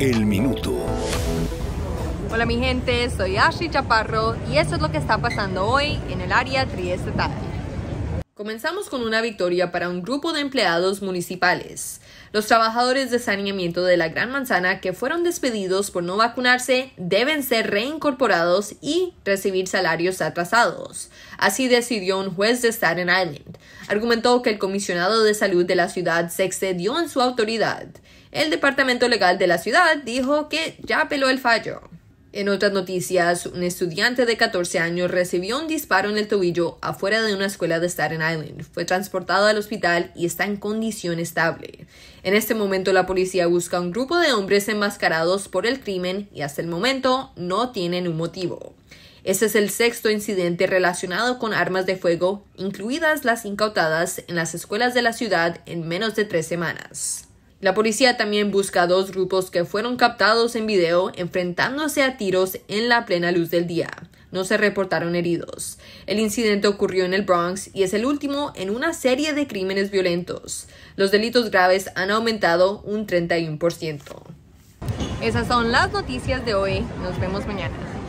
El Minuto. Hola mi gente, soy Ashley Chaparro y eso es lo que está pasando hoy en el área Triestetal. Comenzamos con una victoria para un grupo de empleados municipales. Los trabajadores de saneamiento de la Gran Manzana que fueron despedidos por no vacunarse deben ser reincorporados y recibir salarios atrasados. Así decidió un juez de Staten Island. Argumentó que el comisionado de salud de la ciudad se excedió en su autoridad. El departamento legal de la ciudad dijo que ya apeló el fallo. En otras noticias, un estudiante de 14 años recibió un disparo en el tobillo afuera de una escuela de Staten Island. Fue transportado al hospital y está en condición estable. En este momento la policía busca a un grupo de hombres enmascarados por el crimen y hasta el momento no tienen un motivo. Este es el sexto incidente relacionado con armas de fuego, incluidas las incautadas en las escuelas de la ciudad en menos de tres semanas. La policía también busca a dos grupos que fueron captados en video enfrentándose a tiros en la plena luz del día. No se reportaron heridos. El incidente ocurrió en el Bronx y es el último en una serie de crímenes violentos. Los delitos graves han aumentado un 31%. Esas son las noticias de hoy. Nos vemos mañana.